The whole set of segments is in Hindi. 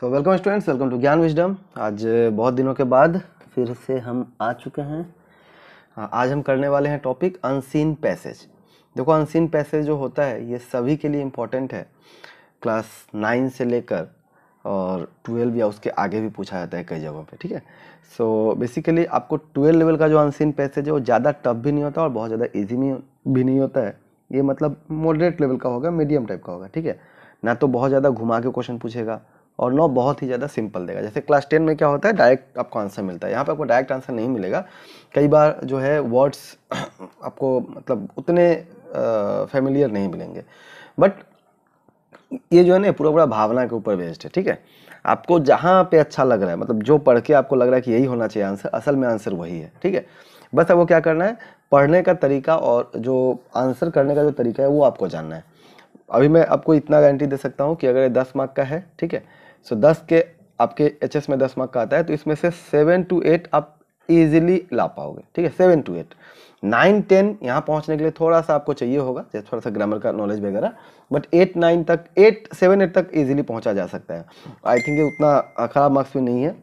So welcome students welcome to Gyan wisdom आज uh, बहुत दिनों के बाद फिर से हम आ चुके हैं uh, आज हम करने वाले हैं टॉपिक अनसीन पैसेज देखो अनसीन पैसेज जो होता है ये सभी के लिए इम्पॉर्टेंट है क्लास नाइन से लेकर और ट्वेल्व या उसके आगे भी पूछा जाता है कई जगहों पे ठीक है सो बेसिकली आपको ट्वेल्व लेवल का जो अनसीन पैसेज है वो ज़्यादा टफ भी नहीं होता और बहुत ज़्यादा ईजी भी नहीं होता है ये मतलब मॉडरेट लेवल का होगा मीडियम टाइप का होगा ठीक है ना तो बहुत ज़्यादा घुमा के क्वेश्चन पूछेगा और नौ बहुत ही ज़्यादा सिंपल देगा जैसे क्लास टेन में क्या होता है डायरेक्ट आपको आंसर मिलता है यहाँ पे आपको डायरेक्ट आंसर नहीं मिलेगा कई बार जो है वर्ड्स आपको मतलब उतने फेमिलियर नहीं मिलेंगे बट ये जो है ना पूरा पूरा भावना के ऊपर बेस्ड है ठीक है आपको जहाँ पे अच्छा लग रहा है मतलब जो पढ़ के आपको लग रहा है कि यही होना चाहिए आंसर असल में आंसर वही है ठीक है बस आपको क्या करना है पढ़ने का तरीका और जो आंसर करने का जो तरीका है वो आपको जानना है अभी मैं आपको इतना गारंटी दे सकता हूँ कि अगर ये दस मार्क का है ठीक है सो दस के आपके एच में दस मार्क का आता है तो इसमें से सेवन टू एट आप ईजिली ला पाओगे ठीक है seven to eight nine ten यहाँ पहुँचने के लिए थोड़ा सा आपको चाहिए होगा जैसे थोड़ा सा ग्रामर का नॉलेज वगैरह बट एट नाइन तक एट सेवन एट तक ईजिली पहुँचा जा सकता है आई थिंक ये उतना ख़राब मार्क्स भी नहीं है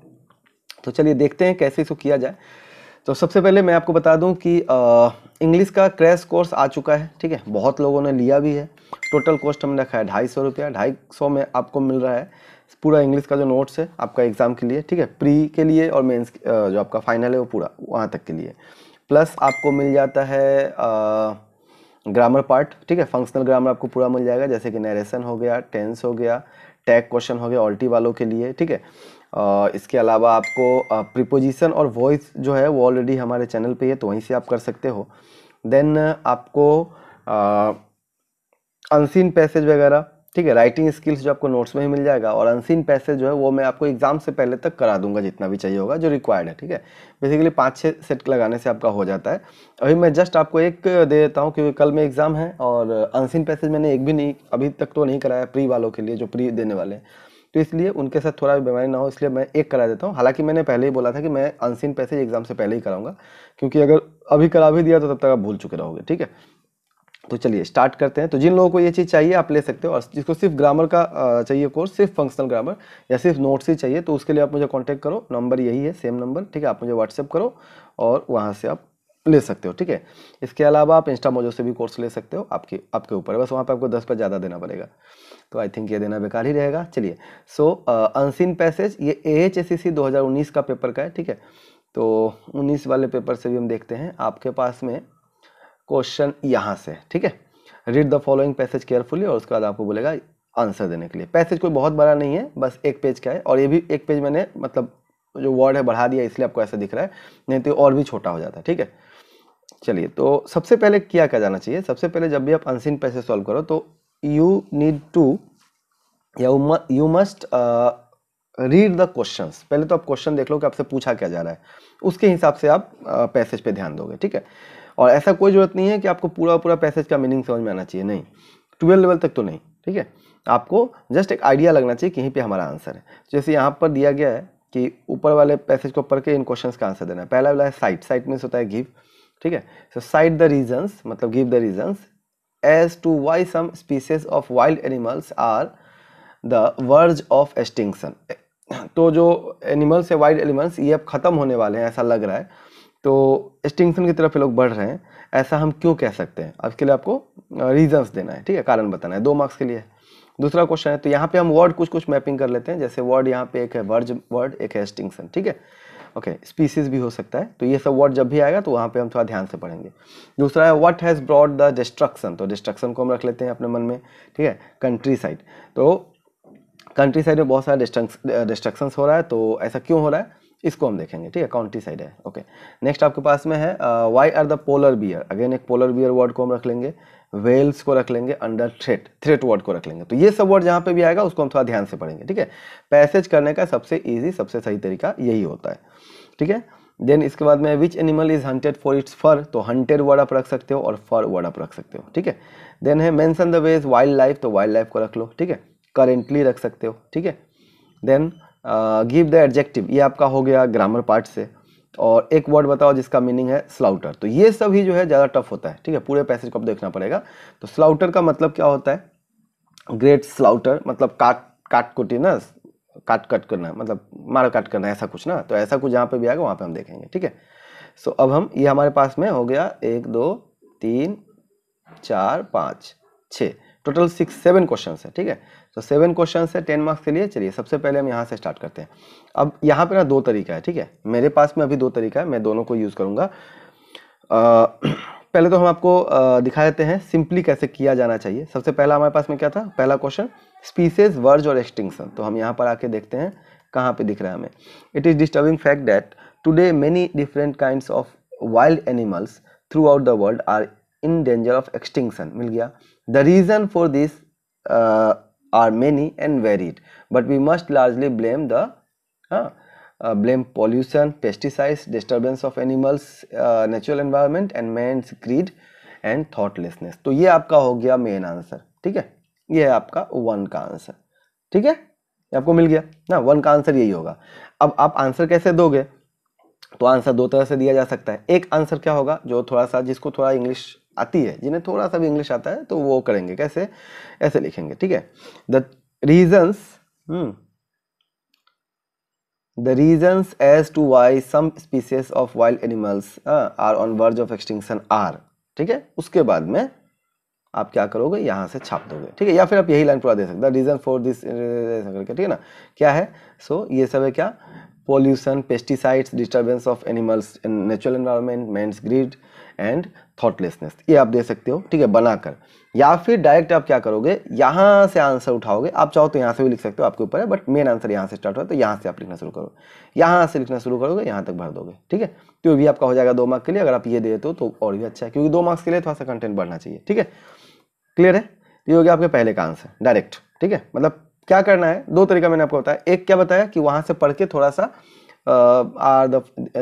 तो चलिए देखते हैं कैसे इसको किया जाए तो सबसे पहले मैं आपको बता दूं कि इंग्लिश का क्रैश कोर्स आ चुका है ठीक है बहुत लोगों ने लिया भी है टोटल कॉस्ट हमने रखा है ढाई सौ रुपया ढाई सौ में आपको मिल रहा है पूरा इंग्लिश का जो नोट्स है आपका एग्ज़ाम के लिए ठीक है प्री के लिए और मेंस जो आपका फाइनल है वो पूरा वहाँ तक के लिए प्लस आपको मिल जाता है आ, ग्रामर पार्ट ठीक है फंक्शनल ग्रामर आपको पूरा मिल जाएगा जैसे कि नरेशन हो गया टेंस हो गया टैग क्वेश्चन हो गया ऑल्टी वालों के लिए ठीक है इसके अलावा आपको प्रिपोजिशन और वॉइस जो है वो ऑलरेडी हमारे चैनल पर है तो वहीं से आप कर सकते हो देन आपको अनसीन पैसेज वगैरह ठीक है राइटिंग स्किल्स जो आपको नोट्स में ही मिल जाएगा और अनसीन पैसेज जो है वो मैं आपको एग्जाम से पहले तक करा दूंगा जितना भी चाहिए होगा जो रिक्वायर्ड है ठीक है बेसिकली पाँच छः सेट लगाने से आपका हो जाता है अभी मैं जस्ट आपको एक दे देता हूँ क्योंकि कल में एग्ज़ाम है और अनसीन पैसेज मैंने एक भी नहीं अभी तक तो नहीं कराया प्री वालों के लिए जो प्री देने वाले हैं तो इसलिए उनके साथ थोड़ा भी बीमारी ना हो इसलिए मैं एक करा देता हूँ हालांकि मैंने पहले ही बोला था कि मैं अनसिन पैसेज एग्ज़ाम से पहले ही कराऊंगा क्योंकि अगर अभी करा भी दिया तो तब तक आप भूल चुके रहोगे ठीक है तो चलिए स्टार्ट करते हैं तो जिन लोगों को ये चीज़ चाहिए आप ले सकते हो और जिसको सिर्फ ग्रामर का चाहिए कोर्स सिर्फ फंक्शनल ग्रामर या सिर्फ नोट्स ही चाहिए तो उसके लिए आप मुझे कॉन्टैक्ट करो नंबर यही है सेम नंबर ठीक है आप मुझे व्हाट्सअप करो और वहाँ से आप ले सकते हो ठीक है इसके अलावा आप इंस्टा मोजो से भी कोर्स ले सकते हो आपके आपके ऊपर बस वहाँ पर आपको दस पर ज़्यादा देना पड़ेगा तो आई थिंक ये देना बेकार ही रहेगा चलिए सो अनसिन पैसेज ये ए एच एस सी दो हज़ार उन्नीस का पेपर का है ठीक है तो उन्नीस वाले पेपर से भी हम देखते हैं आपके पास में क्वेश्चन यहाँ से ठीक है read the following passage carefully और उसके बाद आपको बोलेगा आंसर देने के लिए पैसेज कोई बहुत बड़ा नहीं है बस एक पेज का है और ये भी एक पेज मैंने मतलब जो वर्ड है बढ़ा दिया इसलिए आपको ऐसा दिख रहा है नहीं तो और भी छोटा हो जाता है ठीक है चलिए तो सबसे पहले क्या क्या जाना चाहिए सबसे पहले जब भी आप अनसिन पैसेज सॉल्व करो तो यू नीड टू या you must read the question पहले तो आप क्वेश्चन देख लो कि आपसे पूछा क्या जा रहा है उसके हिसाब से आप पैसेज uh, पर ध्यान दोगे ठीक है और ऐसा कोई ज़रूरत नहीं है कि आपको पूरा पूरा पैसेज का मीनिंग समझ में आना चाहिए नहीं ट्वेल्व लेवल तक तो नहीं ठीक है आपको जस्ट एक आइडिया लगना चाहिए कि यहीं पे हमारा आंसर है जैसे यहाँ पर दिया गया है कि ऊपर वाले पैसेज को पढ़ के इन क्वेश्चन का आंसर देना है पहला वाला है साइट साइट मीन्स होता है गिव ठीक है सो साइट द रीजन्स मतलब give the reasons as to why some species of wild animals are the verge of extinction तो जो एनिमल्स है वाइल्ड एनिमल्स ये अब ख़त्म होने वाले हैं ऐसा लग रहा है तो एक्सटिंक्शन की तरफ ये लोग बढ़ रहे हैं ऐसा हम क्यों कह सकते हैं अब इसके लिए आपको रीजंस देना है ठीक है कारण बताना है दो मार्क्स के लिए दूसरा क्वेश्चन है तो यहाँ पे हम वर्ड कुछ कुछ मैपिंग कर लेते हैं जैसे वर्ड यहाँ पे एक है वर्ज वर्ड एक है एक्सटिंक्शन ठीक है ओके स्पीसीज भी हो सकता है तो ये सब वर्ड जब भी आएगा तो वहाँ पर हम थोड़ा ध्यान से पढ़ेंगे दूसरा है what has brought the destruction तो डिस्ट्रक्शन को हम रख लेते हैं अपने मन में ठीक है कंट्री साइड तो कंट्री साइड में बहुत सारा डिस्ट्रक्शंस हो रहा है तो ऐसा क्यों हो रहा है इसको हम देखेंगे ठीक है काउंटी साइड है ओके नेक्स्ट आपके पास में है why are the polar bear again एक पोलर बियर वर्ड को हम रख लेंगे वेल्स को रख लेंगे अंडर थ्रेट थ्रेट वर्ड को रख लेंगे तो ये सब वर्ड जहाँ पे भी आएगा उसको हम थोड़ा ध्यान से पढ़ेंगे ठीक है पैसेज करने का सबसे ईजी सबसे सही तरीका यही होता है ठीक है देन इसके बाद में which animal is hunted for its fur तो हंटेड वर्ड आप रख सकते हो और फर वर्ड आप रख सकते हो ठीक है देन है mention the ways wildlife तो वाइल्ड लाइफ को रख लो ठीक है करेंटली रख सकते हो ठीक है देन गिव द एडजेक्टिव ये आपका हो गया ग्रामर पार्ट से और एक वर्ड बताओ जिसका मीनिंग है स्लाउटर तो ये सब ही जो है ज़्यादा टफ होता है ठीक है पूरे पैसेज को अब देखना पड़ेगा तो स्लाउटर का मतलब क्या होता है ग्रेट स्लाउटर मतलब काट काट कुटी ना काट कट करना मतलब मार काट करना ऐसा कुछ ना तो ऐसा कुछ जहाँ पे भी आएगा वहाँ पे हम देखेंगे ठीक है सो अब हम ये हमारे पास में हो गया एक दो तीन चार पाँच छः टोटल सिक्स सेवन क्वेश्चन है ठीक है तो सेवन क्वेश्चन है टेन मार्क्स के लिए चलिए सबसे पहले हम यहाँ से स्टार्ट करते हैं अब यहाँ पे ना दो तरीका है ठीक है मेरे पास में अभी दो तरीका है मैं दोनों को यूज़ करूँगा पहले तो हम आपको दिखा देते हैं सिंपली कैसे किया जाना चाहिए सबसे पहला हमारे पास में क्या था पहला क्वेश्चन स्पीसीज वर्ज और एक्सटिंक्शन तो हम यहाँ पर आके देखते हैं कहाँ पे दिख रहा है हमें it is disturbing fact that today many different kinds of wild animals throughout the world are in danger of extinction मिल गया the reason for this are many and varied but we must largely blame the uh, uh, blame pollution pesticides disturbance of animals uh, natural environment and man's greed and thoughtlessness to ye aapka ho gaya main answer theek hai ye hai aapka one ka answer theek hai ye aapko mil gaya na one ka answer yahi hoga ab aap answer kaise doge तो आंसर दो तरह से दिया जा सकता है एक आंसर क्या होगा जो थोड़ा सा जिसको थोड़ा इंग्लिश आती है जिन्हें थोड़ा सा भी इंग्लिश आता है तो वो करेंगे कैसे ऐसे लिखेंगे ठीक है the reasons the reasons as to why some species of wild animals are on verge of extinction are ठीक है उसके बाद में आप क्या करोगे यहाँ से छाप दोगे ठीक है या फिर आप यही लाइन पूरा दे सकते हैं रीजन फॉर दिस करके ठीक है ना क्या है सो so, ये सब है क्या pollution pesticides disturbance of animals natural environment man's greed and thoughtlessness ये आप दे सकते हो ठीक है बनाकर या फिर डायरेक्ट आप क्या करोगे यहाँ से आंसर उठाओगे आप चाहो तो यहाँ से भी लिख सकते हो आपके ऊपर है बट मेन आंसर यहाँ से स्टार्ट हुआ तो यहाँ से आप लिखना शुरू करो यहाँ से लिखना शुरू करोगे यहाँ तक भर दोगे ठीक है तो भी आपका हो जाएगा दो मार्क्स के लिए अगर आप ये दे देते हो तो और भी अच्छा है क्योंकि दो मार्क्स के लिए थोड़ा सा कंटेंट बढ़ना चाहिए ठीक है क्लियर है ये हो गया आपके पहले का आंसर डायरेक्ट ठीक है मतलब क्या करना है दो तरीका मैंने आपको बताया एक क्या बताया कि वहाँ से पढ़ के थोड़ा सा are the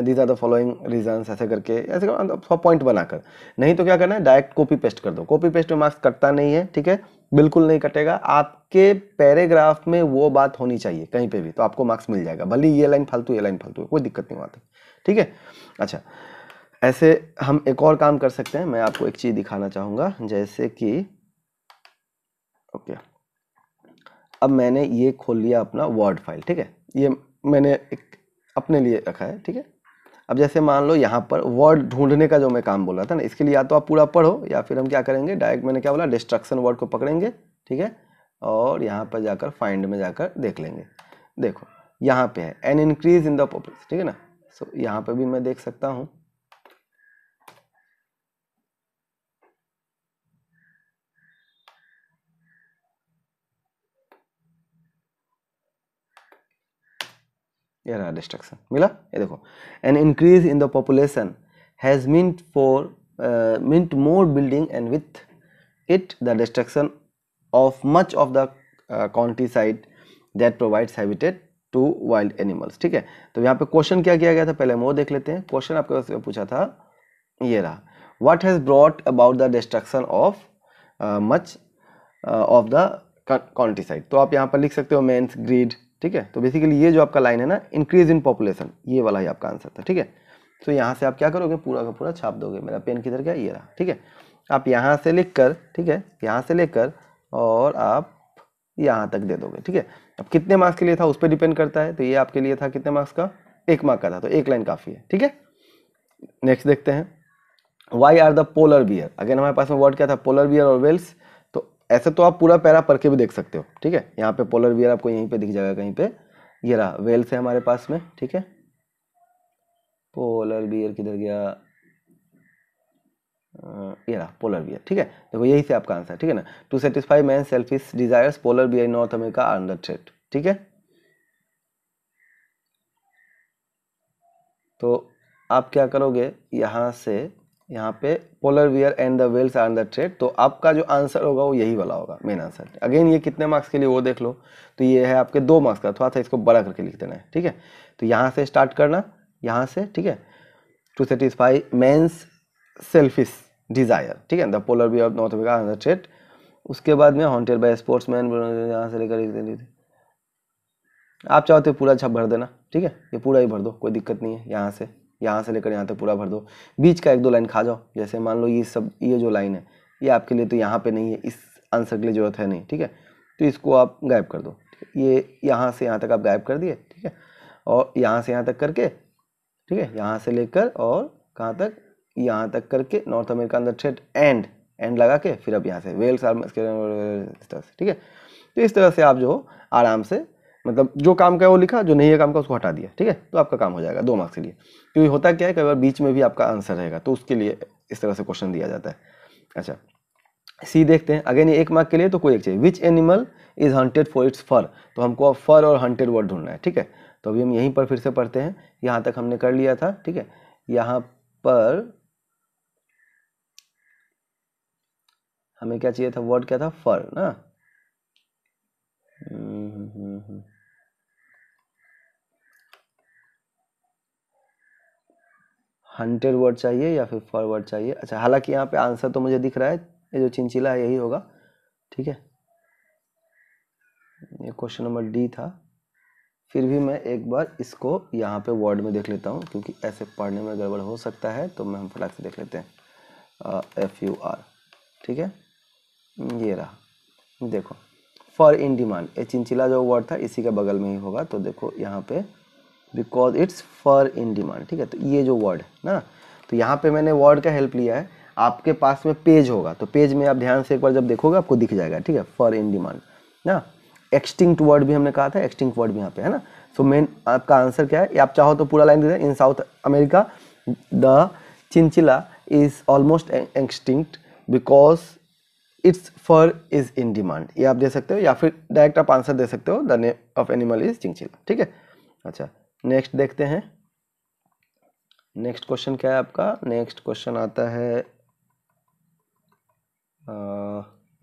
these are the following reasons ऐसे करके ऐसे कर पॉइंट मतलब बनाकर नहीं तो क्या करना है डायरेक्ट कॉपी पेस्ट कर दो कॉपी पेस्ट में मार्क्स कटता नहीं है ठीक है बिल्कुल नहीं कटेगा आपके पैराग्राफ में वो बात होनी चाहिए कहीं पे भी तो आपको मार्क्स मिल जाएगा भले ये लाइन फालतू ये लाइन फालतू कोई दिक्कत नहीं आती ठीक है अच्छा ऐसे हम एक और काम कर सकते हैं मैं आपको एक चीज़ दिखाना चाहूंगा जैसे कि ओके अब मैंने ये खोल लिया अपना वर्ड फाइल ठीक है ये मैंने एक अपने लिए रखा है ठीक है अब जैसे मान लो यहाँ पर वर्ड ढूंढने का जो मैं काम बोल रहा था ना इसके लिए या तो आप पूरा पढ़ो या फिर हम क्या करेंगे डायरेक्ट मैंने क्या बोला डिस्ट्रक्शन वर्ड को पकड़ेंगे ठीक है और यहाँ पर जाकर फाइंड में जाकर देख लेंगे देखो यहाँ पे है an increase in the population ठीक है ना सो so, यहाँ पे भी मैं देख सकता हूँ ये रहा डिस्ट्रक्शन मिला ये देखो an increase in the population has meant for meant more building and with it the destruction of much of the countryside that provides habitat to wild animals ठीक है तो यहाँ पे क्वेश्चन क्या किया गया था पहले मोर देख लेते हैं क्वेश्चन आपके पास पूछा था ये रहा what has brought about the destruction of much of the countryside तो आप यहाँ पर लिख सकते हो मेन्स ग्रीड ठीक है तो बेसिकली ये जो आपका लाइन है ना इंक्रीज इन पॉपुलेशन ये वाला ही आपका आंसर था ठीक है तो यहाँ से आप क्या करोगे पूरा का पूरा छाप दोगे मेरा पेन किधर गया ये रहा ठीक है आप यहाँ से लिख कर ठीक है यहाँ से लेकर और आप यहाँ तक दे दोगे ठीक है अब कितने मार्क्स के लिए था उस पर डिपेंड करता है तो ये आपके लिए था कितने मार्क्स का एक मार्क का था तो एक लाइन काफ़ी है ठीक है नेक्स्ट देखते हैं why are the polar bear again हमारे पास में वर्ड क्या था पोलर बियर और वेल्स ऐसे तो आप पूरा पैरा पढ़ के भी देख सकते हो ठीक है यहाँ पे पोलर वियर आपको यहीं पे दिख जाएगा कहीं पे ये रहा वेल्स है हमारे पास में ठीक है पोलर वियर किधर गया ये रहा पोलर बियर ठीक है देखो यही से आपका आंसर ठीक है ना to satisfy man selfish desires polar bear North America under threat ठीक है तो आप क्या करोगे यहां से यहाँ पे polar bear and the whales are the threat तो आपका जो आंसर होगा वो यही वाला होगा मेन आंसर अगेन ये कितने मार्क्स के लिए वो देख लो तो ये है आपके दो मार्क्स का थोड़ा सा इसको बड़ा करके लिख देना है ठीक है तो यहाँ से स्टार्ट करना यहाँ से ठीक है to satisfy man's selfish desire ठीक है the polar bear of North Africa are the threat उसके बाद में हॉन्टेड बाई स्पोर्ट्स मैन यहाँ से लेकर आप चाहो हो तो पूरा छप भर देना ठीक है ये पूरा ही भर दो कोई दिक्कत नहीं है यहाँ से यहाँ से लेकर यहाँ तक पूरा भर दो बीच का एक दो लाइन खा जाओ जैसे मान लो ये सब ये जो लाइन है ये आपके लिए तो यहाँ पे नहीं है इस आंसर के लिए ज़रूरत है नहीं ठीक है तो इसको आप गायब कर दो ये यहाँ से यहाँ तक आप गायब कर दिए ठीक है और यहाँ से यहाँ तक करके ठीक है यहाँ से लेकर और कहाँ तक यहाँ तक करके North America under threat and and लगा के फिर अब यहाँ से वेल्स आर्म ठीक है तो इस तरह से आप जो आराम से मतलब जो काम का है वो लिखा जो नहीं है काम का उसको हटा दिया ठीक है तो आपका काम हो जाएगा दो मार्क्स के लिए क्योंकि होता क्या है कई बार बीच में भी आपका आंसर रहेगा तो उसके लिए इस तरह से क्वेश्चन दिया जाता है अच्छा सी देखते हैं अगेन ये एक मार्क के लिए तो कोई एक चाहिए which animal is hunted for its fur तो हमको अब फर और हंटेड वर्ड ढूंढना है ठीक है तो अभी हम यहीं पर फिर से पढ़ते हैं यहाँ तक हमने कर लिया था ठीक है यहाँ पर हमें क्या चाहिए था वर्ड क्या था फर ना हंड्रेड वर्ड चाहिए या फिर फॉर वर्ड चाहिए अच्छा हालांकि यहाँ पे आंसर तो मुझे दिख रहा है ये जो चिंचिला है यही होगा ठीक है ये क्वेश्चन नंबर डी था फिर भी मैं एक बार इसको यहाँ पे वर्ड में देख लेता हूँ क्योंकि ऐसे पढ़ने में गड़बड़ हो सकता है तो मैं हम फटाक से देख लेते हैं एफ यू आर ठीक है ये रहा देखो फॉर इन डिमांड ये चिंचिला जो वर्ड था इसी के बगल में ही होगा तो देखो यहाँ पे because its fur in demand ठीक है तो ये जो वर्ड है ना तो यहाँ पे मैंने वर्ड का हेल्प लिया है आपके पास में पेज होगा तो पेज में आप ध्यान से एक बार जब देखोगे आपको दिख जाएगा ठीक है फॉर इन डिमांड ना एक्सटिंक्ट वर्ड भी हमने कहा था एक्सटिंक्ट वर्ड भी यहाँ पे है ना सो so मेन आपका आंसर क्या है आप चाहो तो पूरा लाइन दे दें in South America the chinchilla is almost extinct because its fur is in demand ये आप दे सकते हो या फिर डायरेक्ट आप आंसर दे सकते हो the name of animal is chinchilla ठीक है अच्छा नेक्स्ट देखते हैं नेक्स्ट क्वेश्चन क्या है आपका नेक्स्ट क्वेश्चन आता है आ,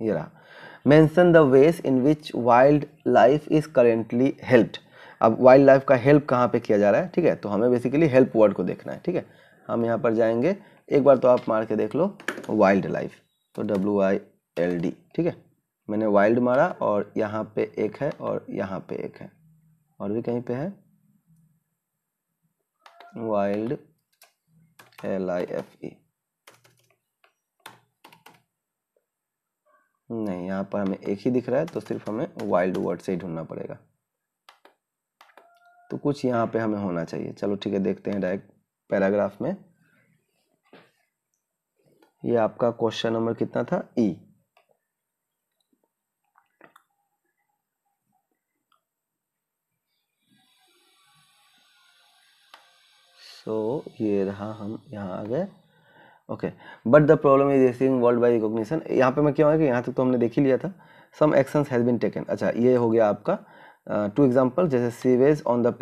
ये रहा mention the ways in which wildlife is currently helped अब वाइल्ड लाइफ का हेल्प कहाँ पे किया जा रहा है ठीक है तो हमें बेसिकली हेल्प वर्ड को देखना है ठीक है हम यहाँ पर जाएंगे एक बार तो आप मार के देख लो वाइल्ड लाइफ तो डब्ल्यू आई एल डी ठीक है मैंने वाइल्ड मारा और यहाँ पे एक है और यहाँ पे एक है और भी कहीं पे है wild L I F E नहीं यहाँ पर हमें एक ही दिख रहा है तो सिर्फ हमें वाइल्ड वर्ड से ही ढूंढना पड़ेगा तो कुछ यहाँ पे हमें होना चाहिए चलो ठीक है देखते हैं डायरेक्ट पैराग्राफ में ये आपका क्वेश्चन नंबर कितना था ई e. सो so, ये रहा हम यहाँ आ गए okay but the problem is a world by recognition यहाँ पे मैं क्यों आया कि यहाँ तक तो हमने देख ही लिया था some actions has been taken अच्छा ये हो गया आपका टू एग्जाम्पल जैसे sewage on the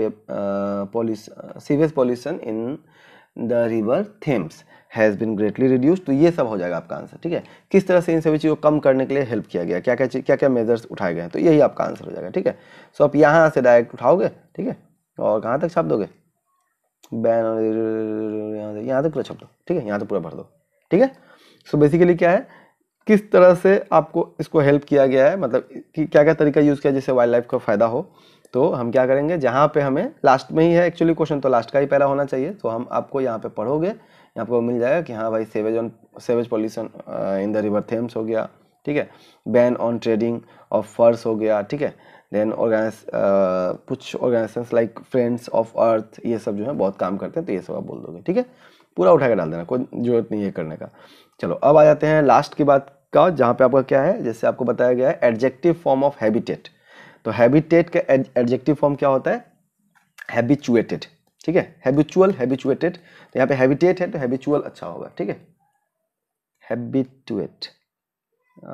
pollution sewage pollution in the river Thames has been greatly reduce तो ये सब हो जाएगा आपका आंसर ठीक है किस तरह से इन सभी चीज़ों को कम करने के लिए हेल्प किया गया क्या क्या क्या क्या मेजर्स उठाए गए हैं तो यही आपका आंसर हो जाएगा ठीक है सो so, आप यहाँ से डायरेक्ट उठाओगे ठीक है और कहाँ तक छाप दोगे बैन से यहाँ से पूरा छप दो ठीक है यहाँ से पूरा भर दो ठीक है सो बेसिकली क्या है किस तरह से आपको इसको हेल्प किया गया है मतलब कि क्या क्या तरीका यूज़ किया जिससे वाइल्ड लाइफ को फ़ायदा हो तो हम क्या करेंगे जहाँ पे हमें लास्ट में ही है एक्चुअली क्वेश्चन तो लास्ट का ही पहला होना चाहिए तो हम आपको यहाँ पे पढ़ोगे यहाँ आपको मिल जाएगा कि हाँ भाई sewage on sewage pollution in the river Thames हो गया ठीक है बैन ऑन ट्रेडिंग ऑफ फर्स हो गया ठीक है देन ऑर्गेनाइज uh, कुछ organisation like friends of earth ये सब जो है बहुत काम करते हैं तो ये सब आप बोल दोगे ठीक है पूरा उठा के डाल देना कोई जरूरत नहीं है करने का चलो अब आ जाते हैं लास्ट की बात का जहाँ पे आपका क्या है जैसे आपको बताया गया है एडजेक्टिव फॉर्म ऑफ हैबिटेट तो हैबिटेट का एडजेक्टिव फॉर्म क्या होता है हैबिचुएटेड ठीक है हैबिचुअल हैबिचुएटेड तो यहाँ पे हैबिटेट है तो हैबिचुअल अच्छा होगा ठीक है हैबिटुएट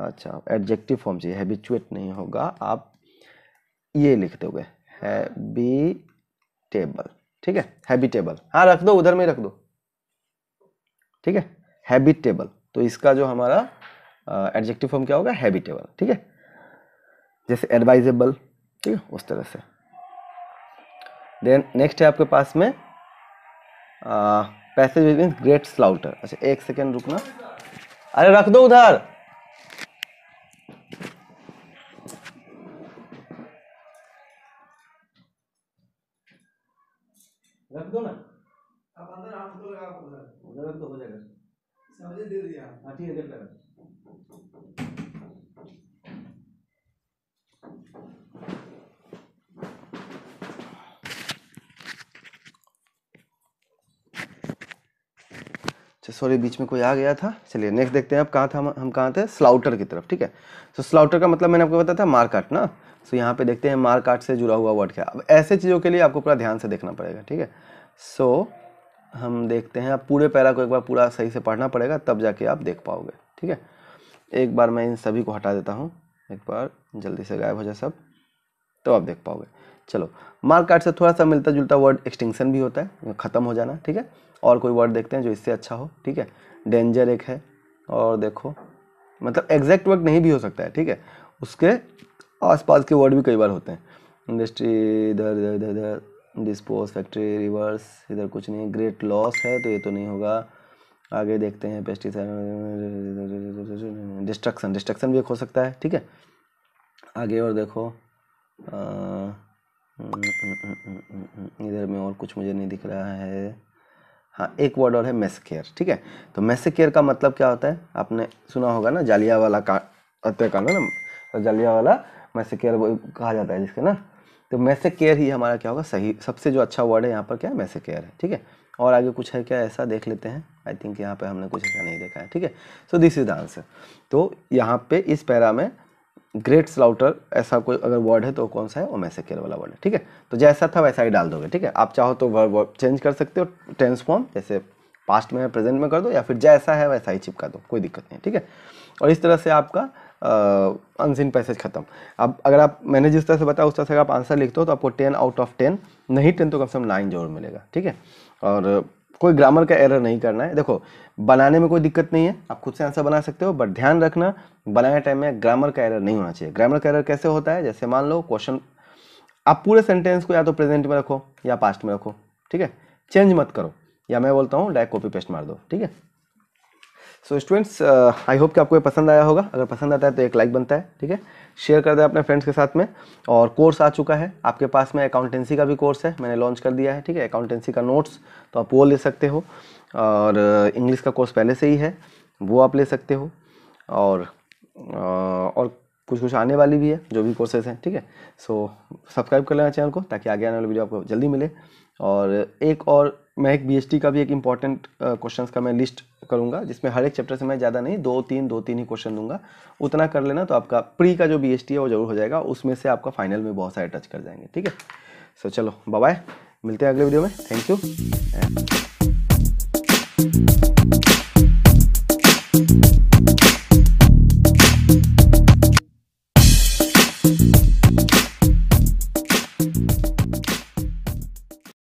अच्छा एडजेक्टिव फॉर्म चाहिए हैबिचुएट नहीं होगा आप ये लिख दोगे हैबिटेबल ठीक है हैबिटेबल हाँ रख दो उधर में रख दो ठीक है हैबिटेबल तो इसका जो हमारा एडजेक्टिव फॉर्म क्या होगा हैबिटेबल ठीक है जैसे एडवाइजेबल ठीक है उस तरह से देन नेक्स्ट है आपके पास में पैसेज मीन्स ग्रेट स्लाउटर अच्छा एक सेकेंड रुकना अरे रख दो उधर धीरे धीरे सॉरी बीच में कोई आ गया था चलिए नेक्स्ट देखते हैं अब कहाँ था हम हम कहाँ थे स्लाउटर की तरफ ठीक है सो so, स्लाउटर का मतलब मैंने आपको बताया था मार्काट ना सो so, यहाँ पे देखते हैं मार्काट से जुड़ा हुआ वर्ड क्या अब ऐसे चीज़ों के लिए आपको पूरा ध्यान से देखना पड़ेगा ठीक है सो so, हम देखते हैं आप पूरे पैरा को एक बार पूरा सही से पढ़ना पड़ेगा तब जाके आप देख पाओगे ठीक है एक बार मैं इन सभी को हटा देता हूँ एक बार जल्दी से गायब हो जाए सब तो आप देख पाओगे चलो मार्क कार्ड से थोड़ा सा मिलता जुलता वर्ड एक्सटिंक्शन भी होता है ख़त्म हो जाना ठीक है और कोई वर्ड देखते हैं जो इससे अच्छा हो ठीक है डेंजर एक है और देखो मतलब एग्जैक्ट वर्ड नहीं भी हो सकता है ठीक है उसके आसपास के वर्ड भी कई बार होते हैं इंडस्ट्री इधर इधर इधर डिस्पोज फैक्ट्री रिवर्स इधर कुछ नहीं ग्रेट लॉस है तो ये तो नहीं होगा आगे देखते हैं पेस्टिसाइड डिस्ट्रक्शन डिस्ट्रक्शन भी एक हो सकता है ठीक है आगे और देखो इधर में और कुछ मुझे नहीं दिख रहा है हाँ एक वर्ड और है मेसकेयर ठीक है तो मेसकेयर का मतलब क्या होता है आपने सुना होगा ना जालिया वाला का हत्याकांड है ना जालिया वाला मेसकेयर कहा जाता है जिसके ना तो मैसे केयर ही हमारा क्या होगा सही सबसे जो अच्छा वर्ड है यहाँ पर क्या है मैसे केयर है ठीक है और आगे कुछ है क्या ऐसा देख लेते हैं आई थिंक यहाँ पे हमने कुछ ऐसा नहीं देखा है ठीक है so this is the answer तो यहाँ पे इस पैरा में ग्रेट स्लाउटर ऐसा कोई अगर वर्ड है तो कौन सा है वो मैसे केयर वाला वर्ड है ठीक है तो जैसा था वैसा ही डाल दोगे ठीक है आप चाहो तो वर्ड वर्ड चेंज कर सकते हो फॉर्म जैसे पास्ट में प्रेजेंट में कर दो या फिर जैसा है वैसा ही चिपका दो कोई दिक्कत नहीं ठीक है और इस तरह से आपका अनसिन पैसेज खत्म अब अगर आप मैंने जिस तरह से बताया उस तरह से अगर आप आंसर लिखते हो तो आपको टेन आउट ऑफ टेन नहीं टेन तो कम से कम नाइन जरूर मिलेगा ठीक है और कोई ग्रामर का एरर नहीं करना है देखो बनाने में कोई दिक्कत नहीं है आप खुद से आंसर बना सकते हो बट ध्यान रखना बनाने टाइम में ग्रामर का एरर नहीं होना चाहिए ग्रामर का एरर कैसे होता है जैसे मान लो क्वेश्चन आप पूरे सेंटेंस को या तो प्रेजेंट में रखो या पास्ट में रखो ठीक है चेंज मत करो या मैं बोलता हूँ डायरेक्ट कॉपी पेस्ट मार दो ठीक है सो स्टूडेंट्स आई होप कि आपको ये पसंद आया होगा अगर पसंद आता है तो एक लाइक बनता है ठीक है शेयर कर दें अपने फ्रेंड्स के साथ में और कोर्स आ चुका है आपके पास में अकाउंटेंसी का भी कोर्स है मैंने लॉन्च कर दिया है ठीक है अकाउंटेंसी का नोट्स तो आप वो ले सकते हो और इंग्लिश uh, का कोर्स पहले से ही है वो आप ले सकते हो और uh, और कुछ कुछ आने वाली भी है जो भी कोर्सेज हैं ठीक है सो सब्सक्राइब कर लेना चैनल को ताकि आगे आने वाली वीडियो आपको जल्दी मिले और एक और मैं एक बी का भी एक इंपॉर्टेंट क्वेश्चंस का मैं लिस्ट करूंगा जिसमें हर एक चैप्टर से मैं ज़्यादा नहीं दो तीन दो तीन ही क्वेश्चन दूंगा उतना कर लेना तो आपका प्री का जो बी है वो जरूर हो जाएगा उसमें से आपका फाइनल में बहुत सारे टच कर जाएंगे ठीक है सो चलो बाय मिलते हैं अगले वीडियो में थैंक यू